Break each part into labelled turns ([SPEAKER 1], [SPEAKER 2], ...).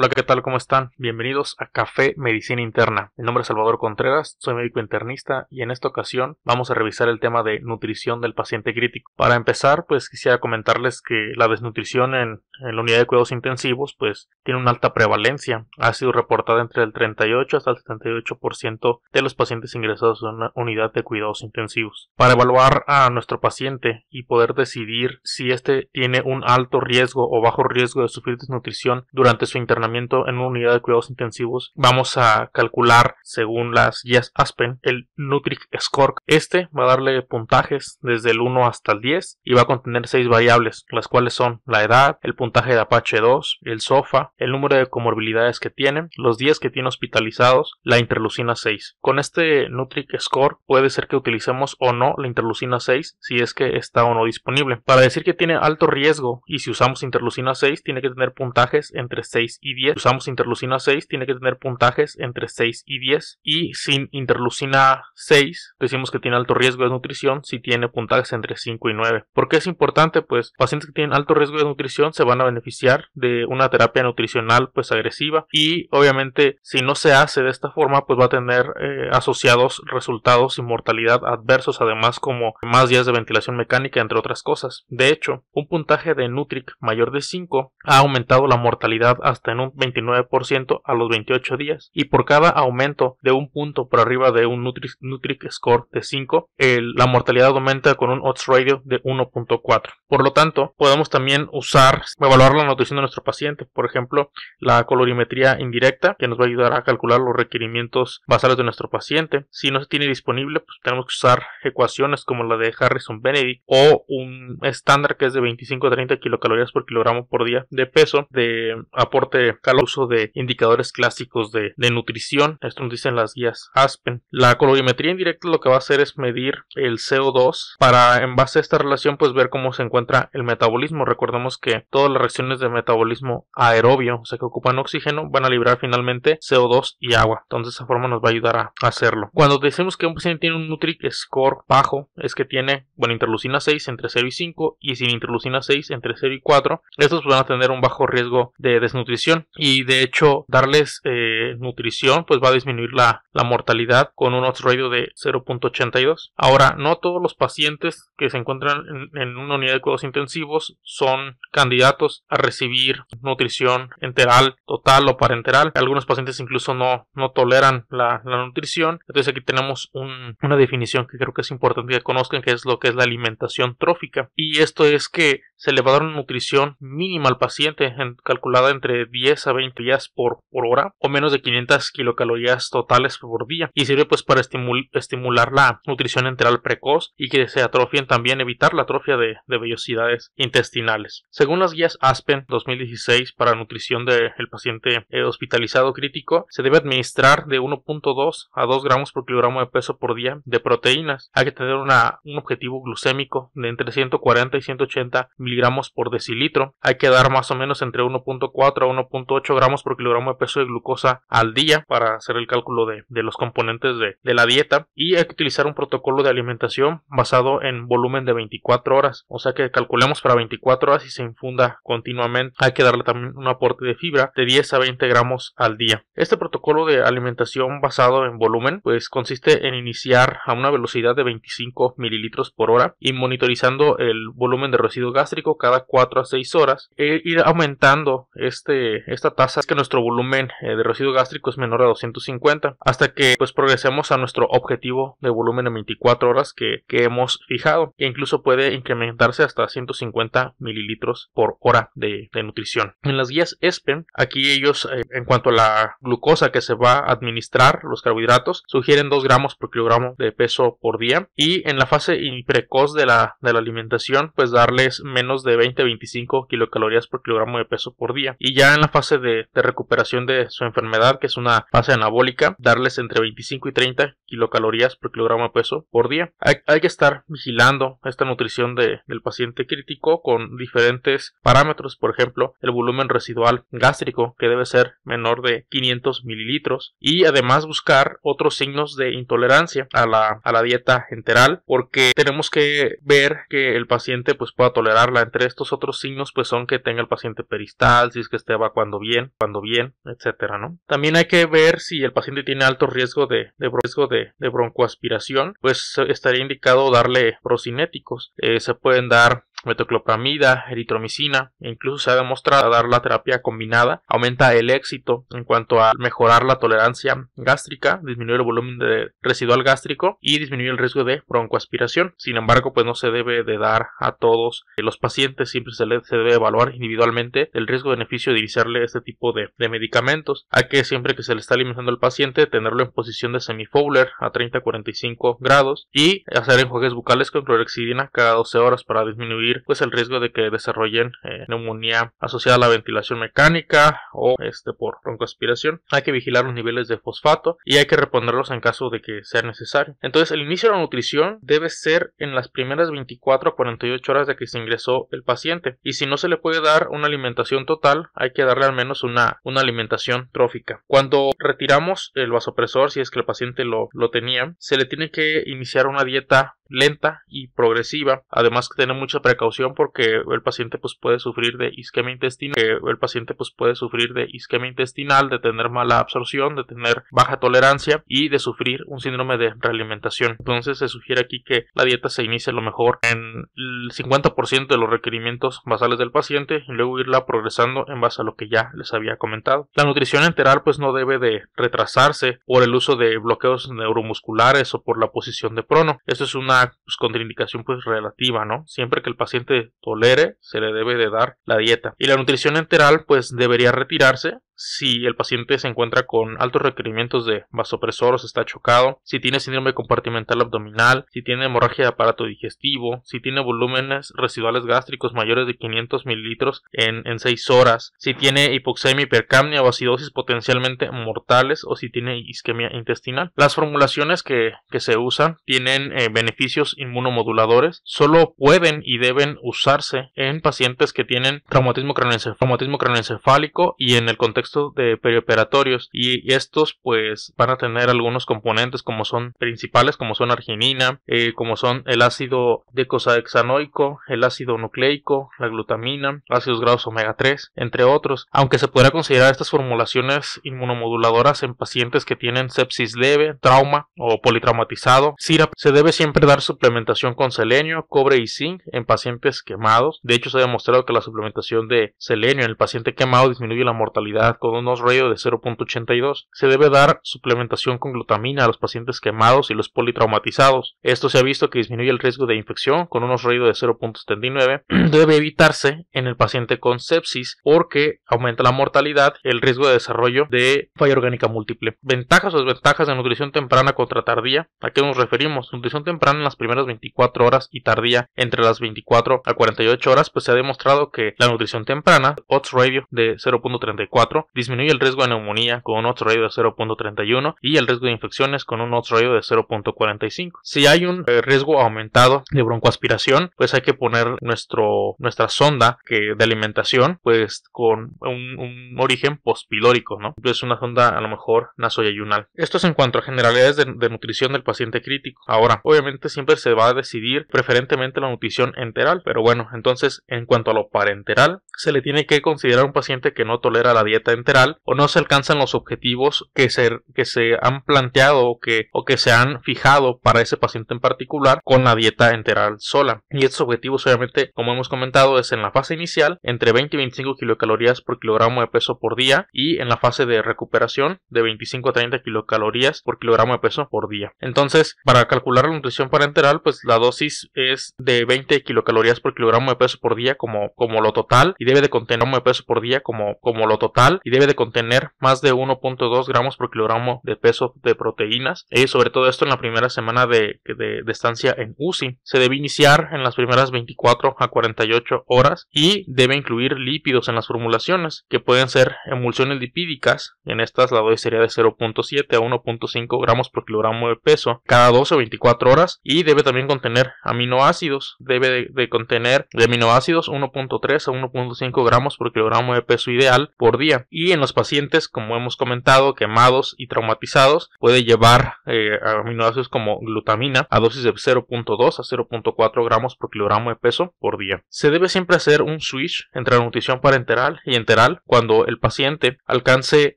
[SPEAKER 1] Hola, ¿qué tal? ¿Cómo están? Bienvenidos a Café Medicina Interna. Mi nombre es Salvador Contreras, soy médico internista y en esta ocasión vamos a revisar el tema de nutrición del paciente crítico. Para empezar, pues quisiera comentarles que la desnutrición en, la unidad de cuidados intensivos pues tiene una alta prevalencia. Ha sido reportada entre el 38 hasta el 78% de los pacientes ingresados en una unidad de cuidados intensivos. Para evaluar a nuestro paciente y poder decidir si éste tiene un alto riesgo o bajo riesgo de sufrir desnutrición durante su internamiento en una unidad de cuidados intensivos, vamos a calcular, según las guías Aspen, el Nutric Score. Este va a darle puntajes desde el 1 hasta el 10 y va a contener 6 variables, las cuales son la edad, el puntaje de Apache 2, el SOFA, el número de comorbilidades que tienen, los días que tiene hospitalizados, la interlucina 6. Con este Nutric Score puede ser que utilicemos o no la interlucina 6 si es que está o no disponible. Para decir que tiene alto riesgo y si usamos interlucina 6 tiene que tener puntajes entre 6 y usamos interlucina 6, tiene que tener puntajes entre 6 y 10. Y sin interlucina 6, decimos que tiene alto riesgo de nutrición si tiene puntajes entre 5 y 9. ¿Por qué es importante? Pues pacientes que tienen alto riesgo de nutrición se van a beneficiar de una terapia nutricional pues agresiva y obviamente si no se hace de esta forma pues va a tener eh, asociados resultados y mortalidad adversos además como más días de ventilación mecánica entre otras cosas. De hecho, un puntaje de Nutric mayor de 5 ha aumentado la mortalidad hasta en un 29% a los 28 días y por cada aumento de un punto por arriba de un Nutric, Score de 5, la mortalidad aumenta con un odds radio de 1.4. Por lo tanto, podemos también usar, evaluar la nutrición de nuestro paciente, por ejemplo, la colorimetría indirecta, que nos va a ayudar a calcular los requerimientos basales de nuestro paciente. Si no se tiene disponible, pues tenemos que usar ecuaciones como la de Harrison Benedict o un estándar que es de 25 a 30 kilocalorías por kilogramo por día de peso de aporte el uso de indicadores clásicos de, nutrición, esto nos dicen las guías Aspen. La colorimetría indirecta lo que va a hacer es medir el CO2 para en base a esta relación pues ver cómo se encuentra el metabolismo. Recordemos que todas las reacciones de metabolismo aerobio, o sea que ocupan oxígeno, van a liberar finalmente CO2 y agua. Entonces esa forma nos va a ayudar a hacerlo. Cuando decimos que un paciente tiene un nutri score bajo, es que tiene, bueno, interlucina 6 entre 0 y 5 y sin interlucina 6 entre 0 y 4, estos van a tener un bajo riesgo de desnutrición y de hecho darles eh, nutrición pues va a disminuir la, mortalidad con un odds ratio de 0.82. Ahora, no todos los pacientes que se encuentran en, una unidad de cuidados intensivos son candidatos a recibir nutrición enteral, total o parenteral. Algunos pacientes incluso no, no toleran la, nutrición. Entonces aquí tenemos una definición que creo que es importante que conozcan, que es lo que es la alimentación trófica. Y esto es que se le va a dar nutrición mínima al paciente, calculada entre 10 a 20 días por, hora, o menos de 500 kilocalorías totales por día, y sirve pues para estimular la nutrición enteral precoz y que se atrofien también, evitar la atrofia de, vellosidades intestinales. Según las guías Aspen 2016 para nutrición del paciente eh, hospitalizado crítico, se debe administrar de 1.2 a 2 gramos por kilogramo de peso por día de proteínas. Hay que tener un objetivo glucémico de entre 140 y 180 mil miligramos por decilitro. Hay que dar más o menos entre 1.4 a 1.8 gramos por kilogramo de peso de glucosa al día para hacer el cálculo de, los componentes de, la dieta. Y hay que utilizar un protocolo de alimentación basado en volumen de 24 horas. O sea que calculemos para 24 horas y se infunda continuamente. Hay que darle también un aporte de fibra de 10 a 20 gramos al día. Este protocolo de alimentación basado en volumen pues consiste en iniciar a una velocidad de 25 mililitros por hora y monitorizando el volumen de residuo gástrico cada 4 a 6 horas e ir aumentando este, esta tasa es que nuestro volumen eh, de residuo gástrico es menor a 250 hasta que pues progresemos a nuestro objetivo de volumen de 24 horas que, hemos fijado que incluso puede incrementarse hasta 150 mililitros por hora de, nutrición en las guías ESPEN aquí ellos eh, en cuanto a la glucosa que se va a administrar los carbohidratos sugieren 2 gramos por kilogramo de peso por día y en la fase precoz de la, de la alimentación pues darles menos de 20-25 kilocalorías por kilogramo de peso por día. Y ya en la fase de, recuperación de su enfermedad, que es una fase anabólica, darles entre 25 y 30 kilocalorías por kilogramo de peso por día. Hay, que estar vigilando esta nutrición del paciente crítico con diferentes parámetros, por ejemplo, el volumen residual gástrico, que debe ser menor de 500 mililitros, y además buscar otros signos de intolerancia a la, dieta enteral, porque tenemos que ver que el paciente pues pueda tolerar entre estos otros signos, pues son que tenga el paciente peristalsis, que esté evacuando bien, cuando bien, etcétera, ¿no? También hay que ver si el paciente tiene alto riesgo de, riesgo de, broncoaspiración, pues estaría indicado darle procinéticos. Eh, se pueden dar metoclopramida, eritromicina, incluso se ha demostrado dar la terapia combinada aumenta el éxito en cuanto a mejorar la tolerancia gástrica, disminuir el volumen de residual gástrico y disminuir el riesgo de broncoaspiración. Sin embargo, pues no se debe de dar a todos los pacientes, siempre se, debe evaluar individualmente el riesgo-beneficio de iniciarle este tipo de, medicamentos. Hay que siempre que se le está alimentando al paciente tenerlo en posición de semifowler a 30-45 grados y hacer enjuagues bucales con clorexidina cada 12 horas para disminuir pues el riesgo de que desarrollen eh, neumonía asociada a la ventilación mecánica o este por broncoaspiración. Hay que vigilar los niveles de fosfato y hay que reponerlos en caso de que sea necesario. Entonces el inicio de la nutrición debe ser en las primeras 24 a 48 horas de que se ingresó el paciente y si no se le puede dar una alimentación total hay que darle al menos una, una alimentación trófica. Cuando retiramos el vasopresor si es que el paciente lo, lo tenía se le tiene que iniciar una dieta lenta y progresiva. Además que tener mucha precaución porque el paciente pues puede sufrir de isquemia intestinal, que el paciente pues puede sufrir de isquemia intestinal, de tener mala absorción, de tener baja tolerancia y de sufrir un síndrome de realimentación. Entonces se sugiere aquí que la dieta se inicie lo mejor en el 50% de los requerimientos basales del paciente y luego irla progresando en base a lo que ya les había comentado. La nutrición enteral pues no debe de retrasarse por el uso de bloqueos neuromusculares o por la posición de prono. Eso es una pues, contraindicación pues relativa, ¿no? Siempre que el paciente tolere, se le debe de dar la dieta. Y la nutrición enteral pues debería retirarse si el paciente se encuentra con altos requerimientos de vasopresores, está chocado, si tiene síndrome compartimental abdominal, si tiene hemorragia de aparato digestivo, si tiene volúmenes residuales gástricos mayores de 500 mililitros en, en 6 horas, si tiene hipoxemia, hipercamnia o acidosis potencialmente mortales o si tiene isquemia intestinal. Las formulaciones que, se usan tienen beneficios inmunomoduladores, solo pueden y deben usarse en pacientes que tienen traumatismo cranoencefálico y en el contexto de perioperatorios y estos pues van a tener algunos componentes como son principales como son arginina, eh, como son el ácido decosahexanoico, el ácido nucleico, la glutamina, ácidos grados omega 3, entre otros, aunque se podrá considerar estas formulaciones inmunomoduladoras en pacientes que tienen sepsis leve, trauma o politraumatizado. SIRAP se debe siempre dar suplementación con selenio, cobre y zinc en pacientes quemados. De hecho, se ha demostrado que la suplementación de selenio en el paciente quemado disminuye la mortalidad con un os de 0.82. Se debe dar suplementación con glutamina a los pacientes quemados y los politraumatizados. Esto se ha visto que disminuye el riesgo de infección con un os de 0.79. debe evitarse en el paciente con sepsis porque aumenta la mortalidad, el riesgo de desarrollo de falla orgánica múltiple. Ventajas o desventajas de nutrición temprana contra tardía. ¿A qué nos referimos? Nutrición temprana en las primeras 24 horas y tardía entre las 24 a 48 horas, pues se ha demostrado que la nutrición temprana, odds radio de 0.34, disminuye el riesgo de neumonía con un odds ratio de 0.31 y el riesgo de infecciones con un otro ratio de 0.45. Si hay un eh, riesgo aumentado de broncoaspiración, pues hay que poner nuestro, nuestra sonda de alimentación pues con un, origen postpilórico, ¿no? Entonces una sonda a lo mejor nasoyayunal. Esto es en cuanto a generalidades de, nutrición del paciente crítico. Ahora, obviamente siempre se va a decidir preferentemente la nutrición enteral, pero bueno, entonces en cuanto a lo parenteral, se le tiene que considerar un paciente que no tolera la dieta enteral o no se alcanzan los objetivos que se, que se han planteado o que, o que se han fijado para ese paciente en particular con la dieta enteral sola. Y estos objetivos obviamente, como hemos comentado, es en la fase inicial entre 20 y 25 kilocalorías por kilogramo de peso por día y en la fase de recuperación de 25 a 30 kilocalorías por kilogramo de peso por día. Entonces, para calcular la nutrición parenteral, pues la dosis es de 20 kilocalorías por kilogramo de peso por día como, como lo total y debe de contener un de peso por día como, como lo total y debe de contener más de 1.2 gramos por kilogramo de peso de proteínas, y eh, sobre todo esto en la primera semana de, estancia en UCI. Se debe iniciar en las primeras 24 a 48 horas y debe incluir lípidos en las formulaciones, que pueden ser emulsiones lipídicas, en estas la dosis sería de 0.7 a 1.5 gramos por kilogramo de peso cada 12 o 24 horas y debe también contener aminoácidos, debe de contener de aminoácidos 1.3 a 1.5 gramos por kilogramo de peso ideal por día y en los pacientes, como hemos comentado, quemados y traumatizados, puede llevar eh, aminoácidos como glutamina a dosis de 0.2 a 0.4 gramos por kilogramo de peso por día. Se debe siempre hacer un switch entre la nutrición parenteral y enteral cuando el paciente alcance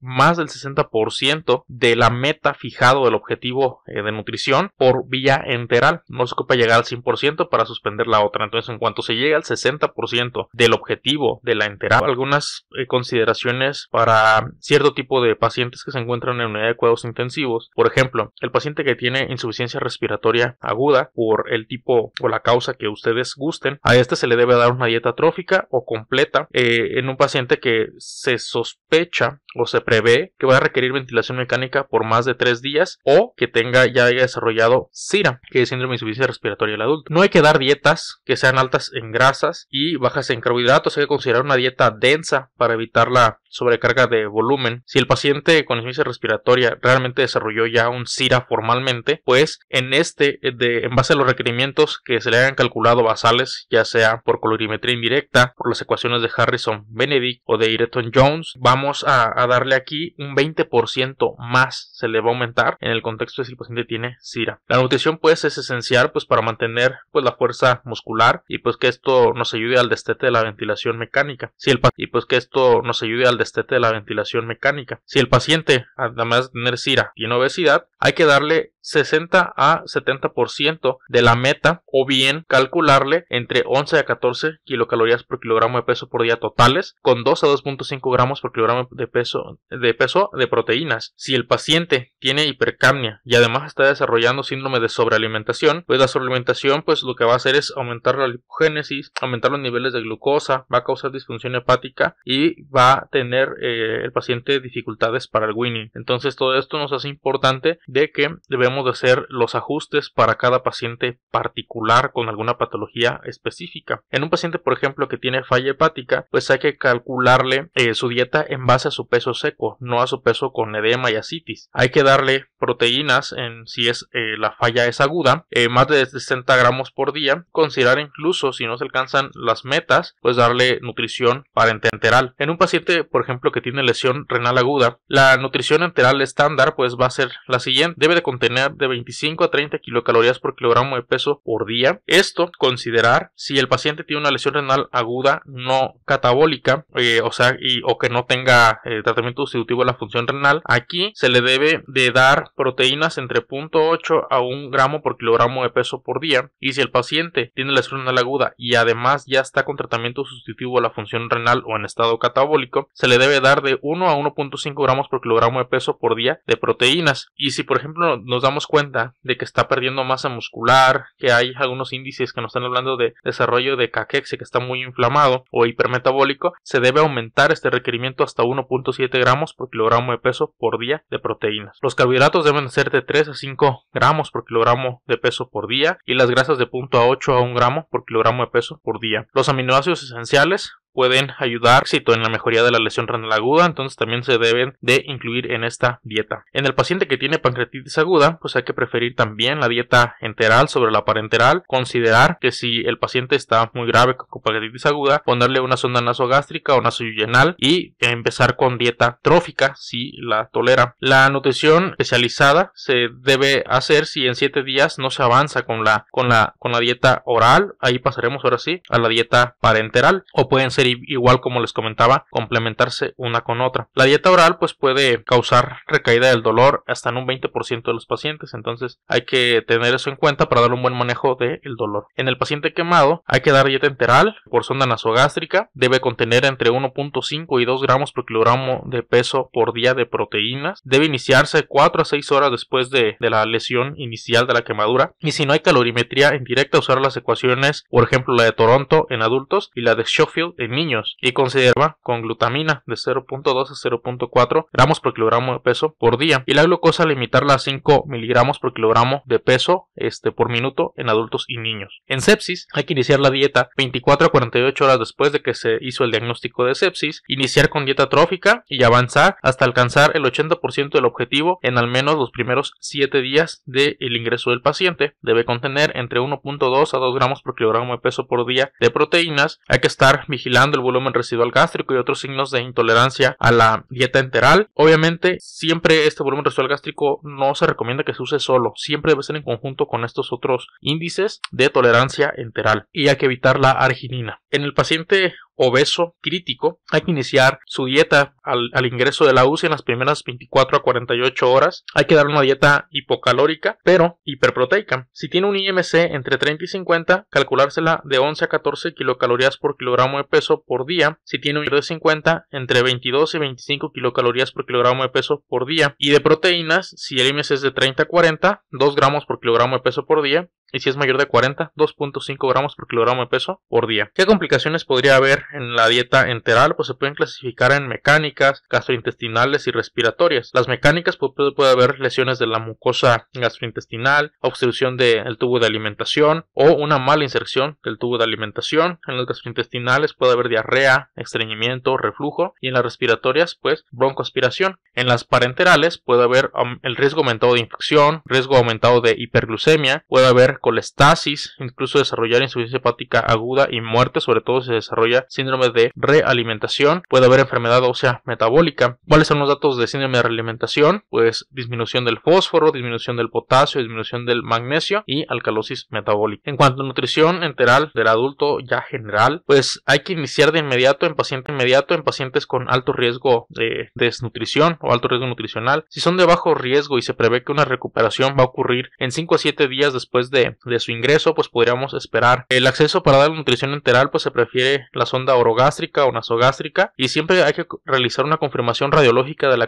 [SPEAKER 1] más del 60% de la meta fijado del objetivo eh, de nutrición por vía enteral. No se ocupa llegar al 100% para suspender la otra. Entonces, en cuanto se llegue al 60% del objetivo de la enteral, algunas eh, consideraciones para cierto tipo de pacientes que se encuentran en unidad de cuidados intensivos. Por ejemplo, el paciente que tiene insuficiencia respiratoria aguda por el tipo o la causa que ustedes gusten, a este se le debe dar una dieta trófica o completa eh, en un paciente que se sospecha o se prevé que va a requerir ventilación mecánica por más de tres días o que tenga ya haya desarrollado SIRA, que es síndrome de insuficiencia respiratoria del adulto. No hay que dar dietas que sean altas en grasas y bajas en carbohidratos, hay que considerar una dieta densa para evitar la sobrecarga de volumen. Si el paciente con insuficiencia respiratoria realmente desarrolló ya un SIRA formalmente, pues en este, de, en base a los requerimientos que se le hayan calculado basales, ya sea por colorimetría indirecta, por las ecuaciones de Harrison-Benedict o de Ireton-Jones, vamos a a darle aquí un 20% más, se le va a aumentar en el contexto de si el paciente tiene SIRA. La nutrición pues es esencial pues para mantener pues la fuerza muscular y pues que esto nos ayude al destete de la ventilación mecánica. Si el y pues que esto nos ayude al destete de la ventilación mecánica. Si el paciente además de tener SIRA en obesidad, hay que darle 60 a 70% de la meta o bien calcularle entre 11 a 14 kilocalorías por kilogramo de peso por día totales con 2 a 2.5 gramos por kilogramo de peso, de peso de proteínas. Si el paciente tiene hipercamnia y además está desarrollando síndrome de sobrealimentación, pues la sobrealimentación pues lo que va a hacer es aumentar la lipogénesis, aumentar los niveles de glucosa, va a causar disfunción hepática y va a tener eh, el paciente dificultades para el winning. Entonces todo esto nos hace importante de que debemos de hacer los ajustes para cada paciente particular con alguna patología específica. En un paciente, por ejemplo, que tiene falla hepática, pues hay que calcularle eh, su dieta en base a su peso seco, no a su peso con edema y asitis. Hay que darle proteínas en si es eh, la falla es aguda, eh, más de 60 gramos por día, considerar incluso si no se alcanzan las metas, pues darle nutrición enteral. En un paciente, por ejemplo, que tiene lesión renal aguda, la nutrición enteral estándar pues va a ser la siguiente, debe de contener de 25 a 30 kilocalorías por kilogramo de peso por día. Esto considerar si el paciente tiene una lesión renal aguda no catabólica, eh, o sea, o que no tenga eh, tratamiento sustitutivo a la función renal. Aquí se le debe de dar proteínas entre 0.8 a 1 gramo por kilogramo de peso por día. Y si el paciente tiene lesión renal aguda y además ya está con tratamiento sustitutivo a la función renal o en estado catabólico, se le debe dar de 1 a 1.5 gramos por kilogramo de peso por día de proteínas. Y si por ejemplo nos da damos cuenta de que está perdiendo masa muscular, que hay algunos índices que nos están hablando de desarrollo de caquexia que está muy inflamado o hipermetabólico, se debe aumentar este requerimiento hasta 1.7 gramos por kilogramo de peso por día de proteínas. Los carbohidratos deben ser de 3 a 5 gramos por kilogramo de peso por día y las grasas de 0.8 a 1 gramo por kilogramo de peso por día. Los aminoácidos esenciales pueden ayudar en la mejoría de la lesión renal aguda, entonces también se deben de incluir en esta dieta. En el paciente que tiene pancreatitis aguda, pues hay que preferir también la dieta enteral sobre la parenteral, considerar que si el paciente está muy grave con pancreatitis aguda, ponerle una sonda nasogástrica o nasoyuyenal y empezar con dieta trófica si la tolera. La nutrición especializada se debe hacer si en 7 días no se avanza con la con la con la dieta oral, ahí pasaremos ahora sí a la dieta parenteral o pueden ser igual como les comentaba, complementarse una con otra. La dieta oral pues puede causar recaída del dolor hasta en un 20% de los pacientes, entonces hay que tener eso en cuenta para dar un buen manejo del dolor. En el paciente quemado hay que dar dieta enteral por sonda nasogástrica, debe contener entre 1.5 y 2 gramos por kilogramo de peso por día de proteínas, debe iniciarse 4 a 6 horas después de, la lesión inicial de la quemadura y si no hay calorimetría en directa usar las ecuaciones, por ejemplo la de Toronto en adultos y la de Schofield en niños y conserva con glutamina de 0.2 a 0.4 gramos por kilogramo de peso por día y la glucosa limitarla a 5 miligramos por kilogramo de peso este, por minuto en adultos y niños. En sepsis hay que iniciar la dieta 24 a 48 horas después de que se hizo el diagnóstico de sepsis, iniciar con dieta trófica y avanzar hasta alcanzar el 80% del objetivo en al menos los primeros 7 días del ingreso del paciente. Debe contener entre 1.2 a 2 gramos por kilogramo de peso por día de proteínas. Hay que estar vigilando el volumen residual gástrico y otros signos de intolerancia a la dieta enteral. Obviamente, siempre este volumen residual gástrico no se recomienda que se use solo, siempre debe ser en conjunto con estos otros índices de tolerancia enteral y hay que evitar la arginina. En el paciente obeso crítico hay que iniciar su dieta al, ingreso de la UCI en las primeras 24 a 48 horas. Hay que darle una dieta hipocalórica, pero hiperproteica. Si tiene un IMC entre 30 y 50, calculársela de 11 a 14 kilocalorías por kilogramo de peso por día. Si tiene un IMC de 50, entre 22 y 25 kilocalorías por kilogramo de peso por día. Y de proteínas, si el IMC es de 30 a 40, 2 gramos por kilogramo de peso por día y si es mayor de 40, 2.5 gramos por kilogramo de peso por día. ¿Qué complicaciones podría haber en la dieta enteral? Pues se pueden clasificar en mecánicas, gastrointestinales y respiratorias. Las mecánicas puede, haber lesiones de la mucosa gastrointestinal, obstrucción del tubo de alimentación o una mala inserción del tubo de alimentación. En las gastrointestinales puede haber diarrea, estreñimiento, reflujo y en las respiratorias pues broncoaspiración. En las parenterales puede haber el riesgo aumentado de infección, riesgo aumentado de hiperglucemia, puede haber colestasis, incluso desarrollar insuficiencia hepática aguda y muerte, sobre todo si se desarrolla síndrome de realimentación, puede haber enfermedad ósea metabólica. ¿Cuáles son los datos de síndrome de realimentación? Pues disminución del fósforo, disminución del potasio, disminución del magnesio y alcalosis metabólica. En cuanto a nutrición enteral del adulto ya general, pues hay que iniciar de inmediato en paciente inmediato en pacientes con alto riesgo de desnutrición o alto riesgo nutricional. Si son de bajo riesgo y se prevé que una recuperación va a ocurrir en 5 a 7 días después de de, su ingreso, pues podríamos esperar. El acceso para dar nutrición enteral, pues se prefiere la sonda orogástrica o nasogástrica y siempre hay que realizar una confirmación radiológica de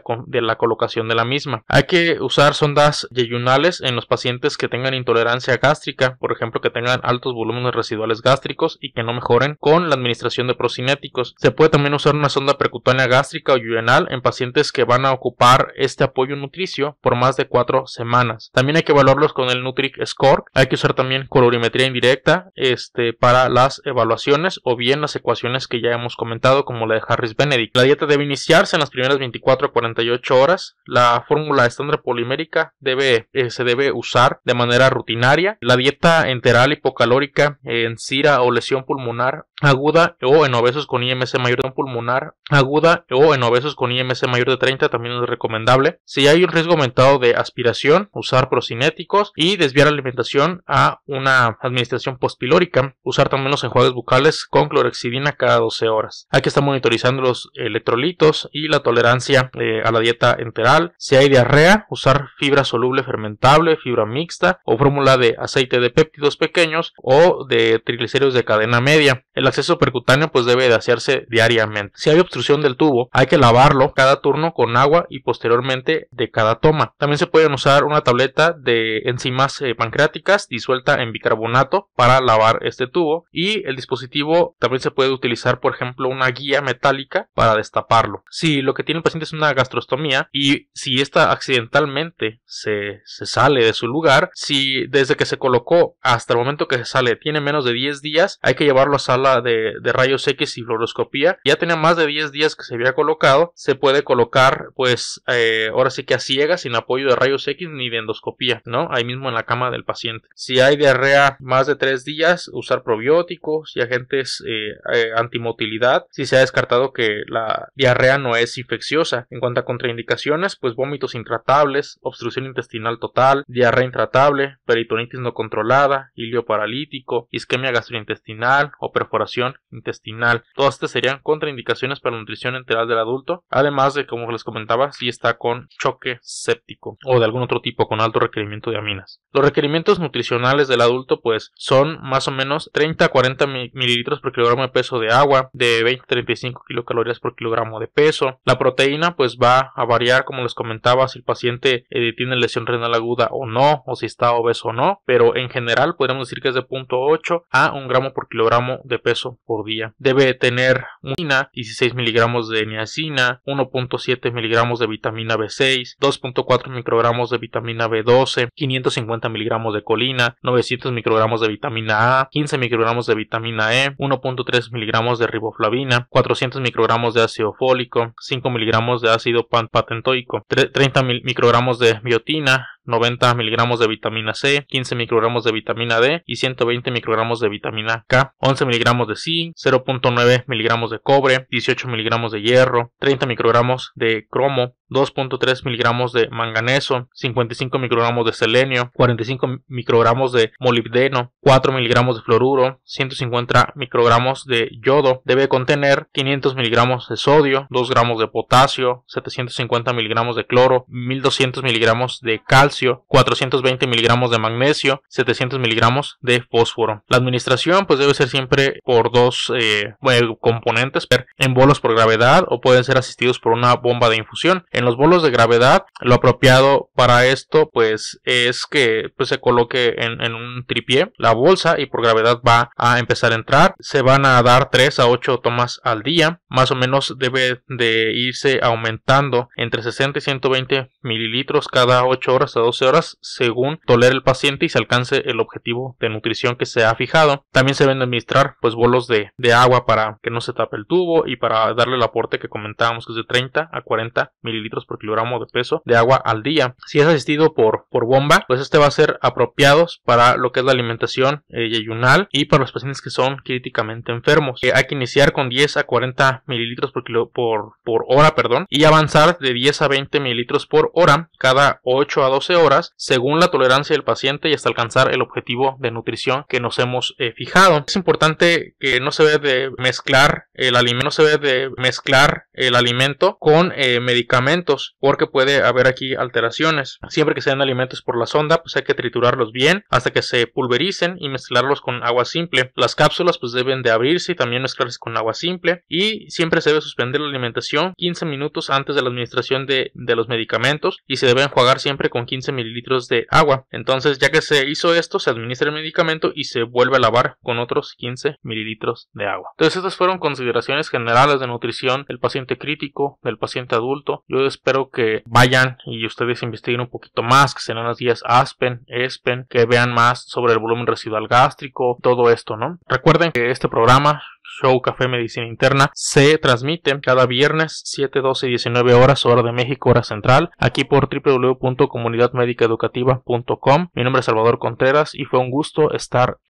[SPEAKER 1] la, colocación de la misma. Hay que usar sondas yeyunales en los pacientes que tengan intolerancia gástrica, por ejemplo, que tengan altos volúmenes residuales gástricos y que no mejoren con la administración de procinéticos. Se puede también usar una sonda percutánea gástrica o yeyunal en pacientes que van a ocupar este apoyo nutricio por más de cuatro semanas. También hay que evaluarlos con el Nutric Score que usar también colorimetría indirecta este, para las evaluaciones o bien las ecuaciones que ya hemos comentado como la de Harris-Benedict. La dieta debe iniciarse en las primeras 24 a 48 horas. La fórmula estándar polimérica debe, eh, se debe usar de manera rutinaria. La dieta enteral hipocalórica en cira o lesión pulmonar aguda o en obesos con IMS mayor de un pulmonar aguda o en obesos con IMS mayor de 30 también es recomendable. Si hay un riesgo aumentado de aspiración, usar procinéticos y desviar alimentación a una administración postpilórica, usar también los enjuagues bucales con clorexidina cada 12 horas. Hay que estar monitorizando los electrolitos y la tolerancia eh, a la dieta enteral. Si hay diarrea, usar fibra soluble fermentable, fibra mixta o fórmula de aceite de péptidos pequeños o de triglicéridos de cadena media acceso percutáneo pues debe de hacerse diariamente. Si hay obstrucción del tubo, hay que lavarlo cada turno con agua y posteriormente de cada toma. También se pueden usar una tableta de enzimas eh, pancreáticas disuelta en bicarbonato para lavar este tubo y el dispositivo también se puede utilizar por ejemplo una guía metálica para destaparlo. Si lo que tiene el paciente es una gastrostomía y si esta accidentalmente se, sale de su lugar, si desde que se colocó hasta el momento que se sale tiene menos de 10 días, hay que llevarlo a sala de, rayos X y fluoroscopía. Ya tenía más de 10 días que se había colocado. Se puede colocar, pues, eh, ahora sí que a ciegas, sin apoyo de rayos X ni de endoscopía, ¿no? Ahí mismo en la cama del paciente. Si hay diarrea más de 3 días, usar probióticos y agentes eh, eh, antimotilidad. Si se ha descartado que la diarrea no es infecciosa. En cuanto a contraindicaciones, pues vómitos intratables, obstrucción intestinal total, diarrea intratable, peritonitis no controlada, hilio paralítico, isquemia gastrointestinal o perforación intestinal. Todas estas serían contraindicaciones para la nutrición enteral del adulto, además de, como les comentaba, si está con choque séptico o de algún otro tipo con alto requerimiento de aminas. Los requerimientos nutricionales del adulto pues son más o menos 30 a 40 mililitros por kilogramo de peso de agua, de 20 a 35 kilocalorías por kilogramo de peso. La proteína pues va a variar como les comentaba si el paciente eh, tiene lesión renal aguda o no, o si está obeso o no, pero en general podríamos decir que es de 0.8 a 1 gramo por kilogramo de peso por día. Debe tener una 16 miligramos de niacina, 1.7 miligramos de vitamina B6, 2.4 microgramos de vitamina B12, 550 miligramos de colina, 900 microgramos de vitamina A, 15 microgramos de vitamina E, 1.3 miligramos de riboflavina, 400 microgramos de ácido fólico, 5 miligramos de ácido patentoico 30 mil microgramos de biotina, 90 miligramos de vitamina C, 15 microgramos de vitamina D y 120 microgramos de vitamina K, 11 miligramos de zinc, 0.9 miligramos de cobre, 18 miligramos de hierro, 30 microgramos de cromo, 2.3 miligramos de manganeso, 55 microgramos de selenio, 45 microgramos de molibdeno, 4 miligramos de fluoruro, 150 microgramos de yodo. Debe contener 500 miligramos de sodio, 2 gramos de potasio, 750 miligramos de cloro, 1200 miligramos de calcio 420 miligramos de magnesio, 700 miligramos de fósforo. La administración pues debe ser siempre por dos eh, componentes, en bolos por gravedad o pueden ser asistidos por una bomba de infusión. En los bolos de gravedad lo apropiado para esto pues es que pues, se coloque en, un tripié la bolsa y por gravedad va a empezar a entrar. Se van a dar 3 a 8 tomas al día, más o menos debe de irse aumentando entre 60 y 120 mililitros cada 8 horas 12 horas según tolera el paciente y se alcance el objetivo de nutrición que se ha fijado. También se deben administrar pues bolos de, agua para que no se tape el tubo y para darle el aporte que comentábamos que es de 30 a 40 mililitros por kilogramo de peso de agua al día. Si es asistido por, por bomba, pues este va a ser apropiado para lo que es la alimentación eh, ayunal y para los pacientes que son críticamente enfermos. Eh, hay que iniciar con 10 a 40 mililitros por, por, por hora perdón, y avanzar de 10 a 20 mililitros por hora cada 8 a 12 horas según la tolerancia del paciente y hasta alcanzar el objetivo de nutrición que nos hemos eh, fijado. Es importante que no se vea de mezclar el alimento, no se debe de mezclar el alimento con eh, medicamentos porque puede haber aquí alteraciones. Siempre que sean alimentos por la sonda, pues hay que triturarlos bien hasta que se pulvericen y mezclarlos con agua simple. Las cápsulas pues deben de abrirse y también mezclarse con agua simple y siempre se debe suspender la alimentación 15 minutos antes de la administración de, los medicamentos y se deben enjuagar siempre con 15 mililitros de agua. Entonces, ya que se hizo esto, se administra el medicamento y se vuelve a lavar con otros 15 mililitros de agua. Entonces, estas fueron consideraciones generales de nutrición del paciente crítico, del paciente adulto. Yo espero que vayan y ustedes investiguen un poquito más, que serán los días ASPEN, ESPEN, que vean más sobre el volumen residual gástrico, todo esto, ¿no? Recuerden que este programa Show Café Medicina Interna se transmite cada viernes 7, 12 y 19 horas hora de México, hora central, aquí por www.comunidadmedicaeducativa.com. Mi nombre es Salvador Contreras y fue un gusto estar